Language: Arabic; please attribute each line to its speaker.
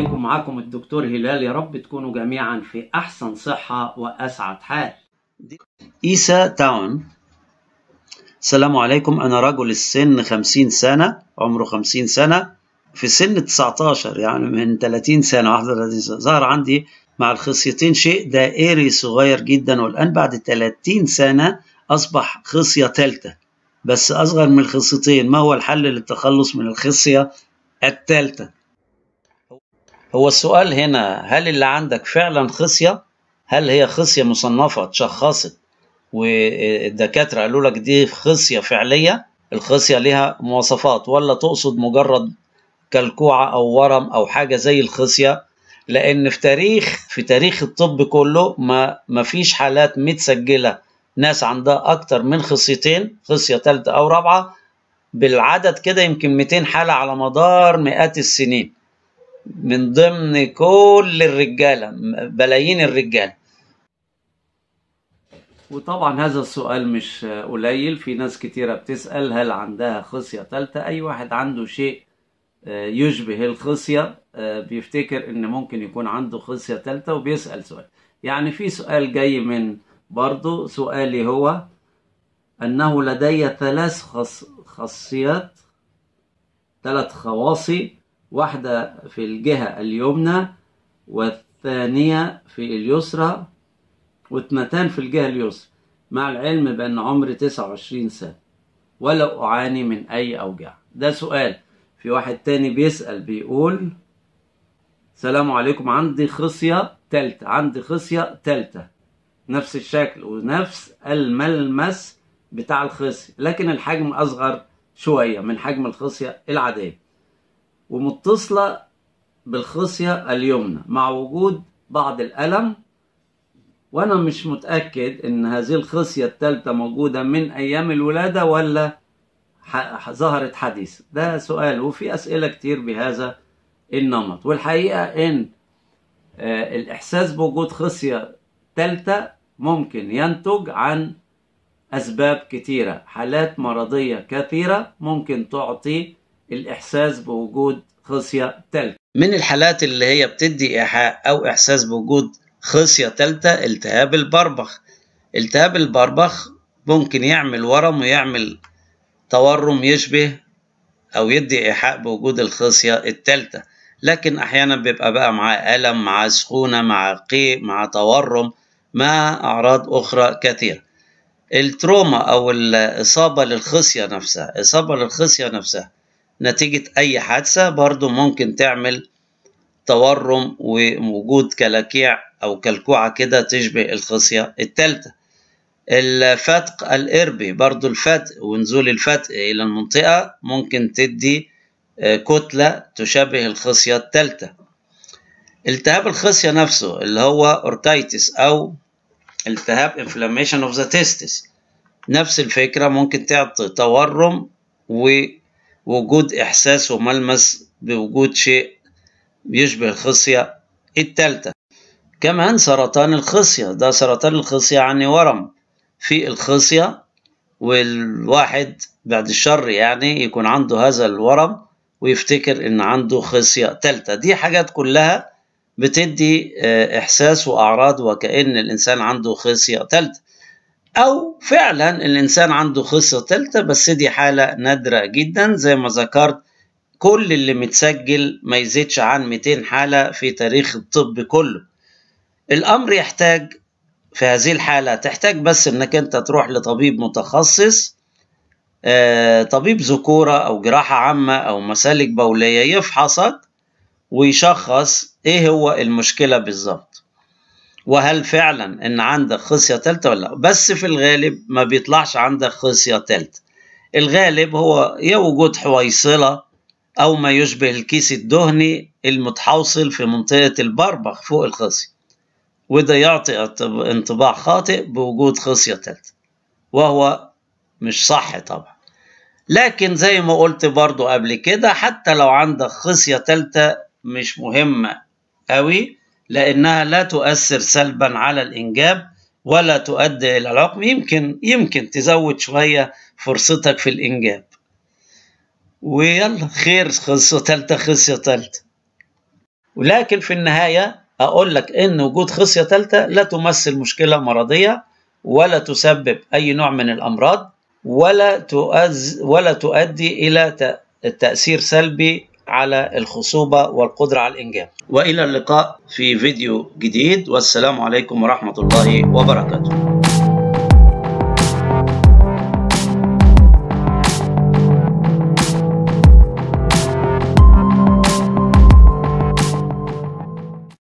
Speaker 1: عليكم معاكم الدكتور هلال يا رب تكونوا جميعا في أحسن صحة وأسعد حال إيسا تاون السلام عليكم أنا رجل السن 50 سنة عمره 50 سنة في سن 19 يعني من 30 سنة 31 سنة ظهر عندي مع الخصيتين شيء دائري صغير جدا والآن بعد 30 سنة أصبح خصية ثالثة بس أصغر من الخصيتين ما هو الحل للتخلص من الخصية الثالثة هو السؤال هنا هل اللي عندك فعلا خصية هل هي خصية مصنفة اتشخصت والدكاترة قالوا لك دي خصية فعلية الخصية لها مواصفات ولا تقصد مجرد كلكوعة أو ورم أو حاجة زي الخصية لأن في تاريخ في تاريخ الطب كله ما ما فيش حالات متسجلة ناس عندها أكتر من خصيتين خصية تالتة أو رابعة بالعدد كده يمكن 200 حالة على مدار مئات السنين من ضمن كل الرجاله بلايين الرجاله وطبعا هذا السؤال مش قليل في ناس كتيره بتسال هل عندها خصيه ثالثه اي واحد عنده شيء آه، يشبه الخصيه آه، بيفتكر ان ممكن يكون عنده خصيه ثالثه وبيسال سؤال يعني في سؤال جاي من برضو سؤالي هو انه لدي ثلاث خص... خاصيات ثلاث خواصي واحدة في الجهة اليمنى والثانية في اليسرى واثنتان في الجهة اليسرى مع العلم بأن عمري 29 سنة ولا أعاني من أي أوجاع ده سؤال في واحد تاني بيسأل بيقول السلام عليكم عندي خصية تالتة عندي خصية تالتة نفس الشكل ونفس الملمس بتاع الخصية لكن الحجم أصغر شوية من حجم الخصية العادية ومتصلة بالخصية اليمنى مع وجود بعض الألم وأنا مش متأكد إن هذه الخصية الثالثة موجودة من أيام الولادة ولا ظهرت حديثا ده سؤال وفي أسئلة كتير بهذا النمط والحقيقة إن آه، الإحساس بوجود خصية ثالثة ممكن ينتج عن أسباب كتيرة حالات مرضية كثيرة ممكن تعطي الإحساس بوجود خصية ثالثة من الحالات اللي هي بتدي إيحاء أو إحساس بوجود خصية ثالثة التهاب البربخ التهاب البربخ ممكن يعمل ورم ويعمل تورم يشبه أو يدي إيحاء بوجود الخصية الثالثة لكن أحيانا بيبقى بقى معاه ألم مع سخونة مع قيء مع تورم مع أعراض أخرى كثيرة التروما أو الإصابة للخصية نفسها إصابة للخصية نفسها نتيجة أي حادثة برضو ممكن تعمل تورم ووجود كلاكيع أو كلكوعة كده تشبه الخصية التالتة الفتق الإربي برضو الفتق ونزول الفتق إلى المنطقة ممكن تدي آه، كتلة تشبه الخصية التالتة التهاب الخصية نفسه اللي هو أوركايتس أو التهاب inflammation of the testis نفس الفكرة ممكن تعطي تورم و وجود إحساس وملمس بوجود شيء بيشبه الخصية التالتة كمان سرطان الخصية ده سرطان الخصية يعني ورم في الخصية والواحد بعد الشر يعني يكون عنده هذا الورم ويفتكر ان عنده خصية تالتة دي حاجات كلها بتدي آه، احساس واعراض وكأن الانسان عنده خصية تالتة أو فعلا الإنسان عنده خصة تالتة بس دي حالة نادرة جدا زي ما ذكرت كل اللي متسجل ما يزيدش عن 200 حالة في تاريخ الطب كله الأمر يحتاج في هذه الحالة تحتاج بس إنك أنت تروح لطبيب متخصص آه، طبيب ذكورة أو جراحة عامة أو مسالك بولية يفحصك ويشخص إيه هو المشكلة بالظبط وهل فعلا ان عندك خصيه ثالثه ولا لا بس في الغالب ما بيطلعش عندك خصيه ثالثه الغالب هو يا وجود حويصله او ما يشبه الكيس الدهني المتحوصل في منطقه البربخ فوق الخصيه وده يعطي انطباع خاطئ بوجود خصيه ثالثه وهو مش صح طبعا لكن زي ما قلت برضو قبل كده حتى لو عندك خصيه ثالثه مش مهمه قوي لأنها لا تؤثر سلبا على الإنجاب ولا تؤدي إلى العقم يمكن يمكن تزود شوية فرصتك في الإنجاب ويلا خير خصة تالتة خصية تالتة ولكن في النهاية أقول لك إن وجود خصية تالتة لا تمثل مشكلة مرضية ولا تسبب أي نوع من الأمراض ولا تؤذ ولا تؤدي إلى تأثير سلبي على الخصوبة والقدرة على الإنجاب وإلى اللقاء في فيديو جديد والسلام عليكم ورحمة الله وبركاته